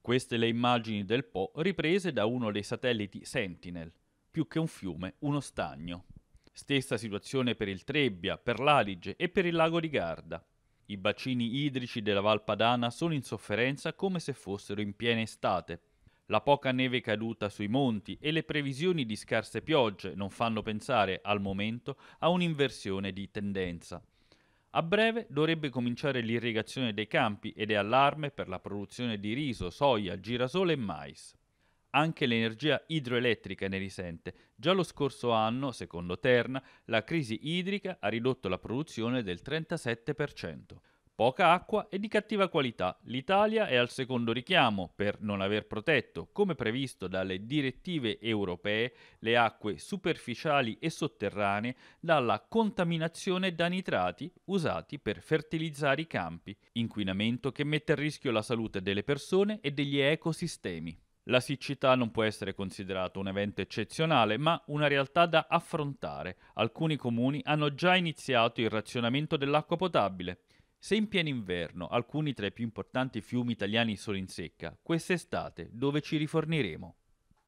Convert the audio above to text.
Queste le immagini del Po riprese da uno dei satelliti Sentinel, più che un fiume, uno stagno. Stessa situazione per il Trebbia, per l'Adige e per il lago di Garda. I bacini idrici della Val Padana sono in sofferenza come se fossero in piena estate. La poca neve caduta sui monti e le previsioni di scarse piogge non fanno pensare al momento a un'inversione di tendenza. A breve dovrebbe cominciare l'irrigazione dei campi ed è allarme per la produzione di riso, soia, girasole e mais. Anche l'energia idroelettrica ne risente. Già lo scorso anno, secondo Terna, la crisi idrica ha ridotto la produzione del 37%. Poca acqua e di cattiva qualità. L'Italia è al secondo richiamo per non aver protetto, come previsto dalle direttive europee, le acque superficiali e sotterranee dalla contaminazione da nitrati usati per fertilizzare i campi, inquinamento che mette a rischio la salute delle persone e degli ecosistemi. La siccità non può essere considerata un evento eccezionale, ma una realtà da affrontare. Alcuni comuni hanno già iniziato il razionamento dell'acqua potabile. Se in pieno inverno alcuni tra i più importanti fiumi italiani sono in secca, quest'estate dove ci riforniremo?